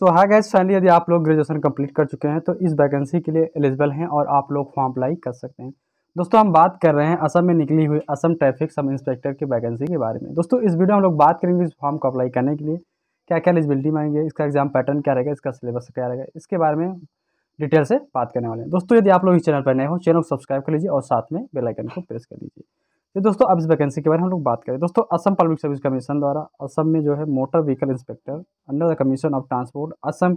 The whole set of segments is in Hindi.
तो हाँ गैस फाइनली यदि आप लोग ग्रेजुएशन कंप्लीट कर चुके हैं तो इस वैकेंसी के लिए एलिजिबल हैं और आप लोग फॉर्म अप्लाई कर सकते हैं दोस्तों हम बात कर रहे हैं असम में निकली हुई असम ट्रैफिक सब इंस्पेक्टर की वैकेंसी के बारे में दोस्तों इस वीडियो हम लोग बात करेंगे इस फॉर्म को अप्लाई करने के लिए क्या क्या एलिजिबिलिटी मांगेंगे इसका एग्जाम पैटर्न क्या रहेगा इसका सिलेबस क्या रहेगा इसके बारे में डिटेल से बात करने वाले हैं दोस्तों यदि आप लोग इस चैनल पर नए हो चैनल को सब्सक्राइब कर लीजिए और साथ में बेलाइकन को प्रेस कर लीजिए तो दोस्तों अब इस वैकेंसी के बारे में हम लोग बात करें दोस्तों असम पब्लिक सर्विस कमीशन द्वारा असम में जो है motor vehicle inspector under the commission of transport Assam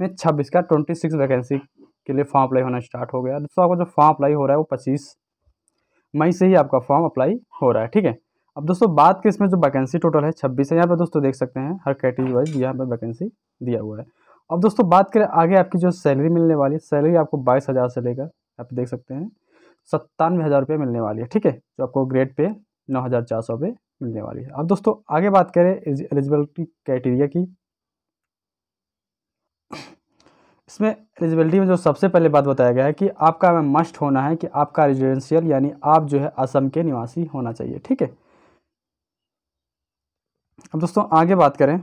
में छब्बीस का ट्वेंटी सिक्स वैकेंसी के लिए फॉर्म अप्लाई होना स्टार्ट हो गया दोस्तों आपका जो फॉर्म अप्लाई हो रहा है वो पच्चीस मई से ही आपका फॉर्म अप्लाई हो रहा है ठीक है अब दोस्तों बात के इसमें जो वैकेंसी टोटल है छब्बीस है यहाँ पर दोस्तों देख सकते हैं हर कैटेगरी वाइज यहाँ पर वैकेंसी दिया हुआ है अब दोस्तों बात करें आगे आपकी जो सैलरी मिलने वाली सैलरी आपको बाईस हज़ार से लेकर आप देख सकते हैं सत्तानवे हज़ार रुपये मिलने वाली है ठीक है जो आपको ग्रेड पे नौ हज़ार चार सौ रुपये मिलने वाली है अब दोस्तों आगे बात करें एलिजिबिलिटी क्राइटेरिया की इसमें एलिजिबिलिटी में जो सबसे पहले बात बताया गया है कि आपका मस्ट होना है कि आपका रेजिडेंशियल यानी आप जो है असम के निवासी होना चाहिए ठीक है अब दोस्तों आगे बात करें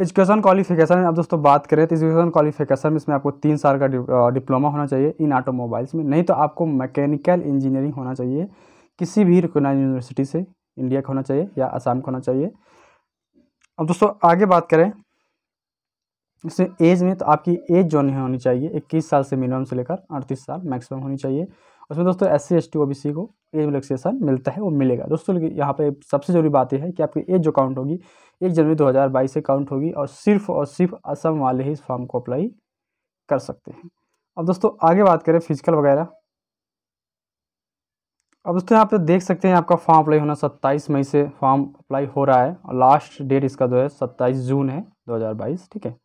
एजुकेशन क्वालिफिकेशन अब दोस्तों बात करें तो एजुकेशन क्वालिफिकेशन में इसमें आपको तीन साल का डिप्लोमा होना चाहिए इन ऑटोमोबाइल्स में नहीं तो आपको मैकेनिकल इंजीनियरिंग होना चाहिए किसी भी रिकोगनाइज यूनिवर्सिटी से इंडिया का होना चाहिए या आसाम का होना चाहिए अब दोस्तों आगे बात करें इसमें एज में तो आपकी एज जो नहीं होनी चाहिए इक्कीस साल से मिनिमम से लेकर अड़तीस साल मैक्सिमम होनी चाहिए उसमें दोस्तों S C S T O B C को एज रिलेक्सेशन मिलता है वो मिलेगा दोस्तों यहाँ पे सबसे जरूरी बात यह है कि आपकी एज जो काउंट होगी एक जनवरी 2022 से काउंट होगी और सिर्फ और सिर्फ असम वाले ही इस फॉर्म को अप्लाई कर सकते हैं अब दोस्तों आगे बात करें फिजिकल वगैरह अब दोस्तों यहाँ पे देख सकते हैं आपका फॉर्म अप्लाई होना सत्ताईस मई से फॉर्म अप्लाई हो रहा है और लास्ट डेट इसका जो है सत्ताईस जून है बाईस ठीक है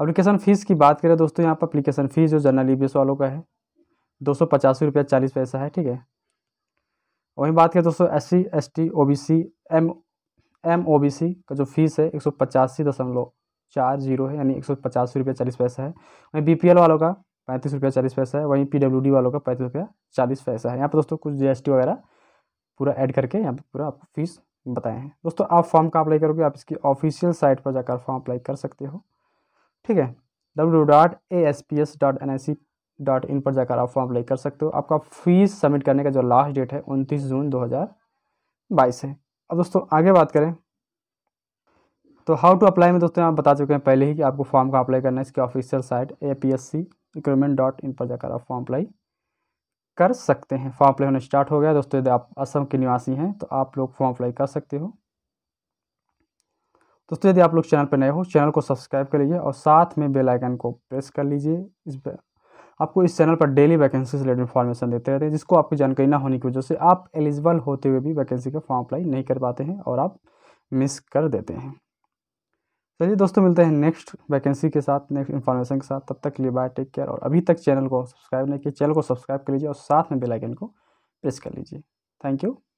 अप्लीकेशन फ़ीस की बात करें दोस्तों यहाँ पर अप्लीकेशन फ़ीस जो जनरल ई वालों का है दो सौ पचासी रुपया चालीस पैसा है ठीक है वहीं बात करें दोस्तों S C S T O B C M M O B C का जो फीस है एक सौ पचासी दशमलव चार जीरो है यानी एक सौ पचासी रुपया चालीस पैसा है वहीं बी पी एल वालों का पैंतीस रुपया चालीस पैसा है वहीं पी डब्ल्यू डी वालों का पैंतीस रुपया चालीस पैसा है यहाँ पर दोस्तों कुछ जी एस टी वगैरह पूरा ऐड करके यहाँ पर पूरा आपको फीस बताए हैं दोस्तों आप फॉर्म का अप्लाई करोगे आप इसकी ऑफिशियल साइट पर जाकर फॉर्म अप्लाई कर सकते हो ठीक है W dot A S P S dot N I C dot in पर जाकर आप फॉर्म अप्लाई कर सकते हो आपका फीस सबमिट करने का जो लास्ट डेट है उनतीस जून दो हज़ार बाईस है अब दोस्तों आगे बात करें तो हाउ टू अप्लाई में दोस्तों आप बता चुके हैं पहले ही कि आपको फॉर्म का अप्लाई करना है इसके official site A P S C recruitment dot in पर जाकर आप फॉर्म अप्लाई कर सकते हैं फॉर्म अप्लाई होना स्टार्ट हो गया दोस्तों यदि आप असम के निवासी हैं तो आप लोग फॉर्म अप्लाई कर सकते हो दोस्तों यदि आप लोग चैनल पर नए हो चैनल को सब्सक्राइब कर लीजिए और साथ में बेल आइकन को प्रेस कर लीजिए इस पर आपको इस चैनल पर डेली वैकेंसी से रिलेटेड इन्फॉर्मेशन देते रहते हैं जिसको आपकी जानकारी ना होने की वजह से आप एलिजिबल होते हुए भी वैकेंसी का फॉर्म अप्लाई नहीं कर पाते हैं और आप मिस कर देते हैं चलिए दोस्तों मिलते हैं नेक्स्ट वैकेंसी के साथ नेक्स्ट इन्फॉर्मेशन के साथ तब तक लिए बाय टेक केयर और अभी तक चैनल को सब्सक्राइब नहीं किया चैनल को सब्सक्राइब कर लीजिए और साथ में बेलाइकन को प्रेस कर लीजिए थैंक यू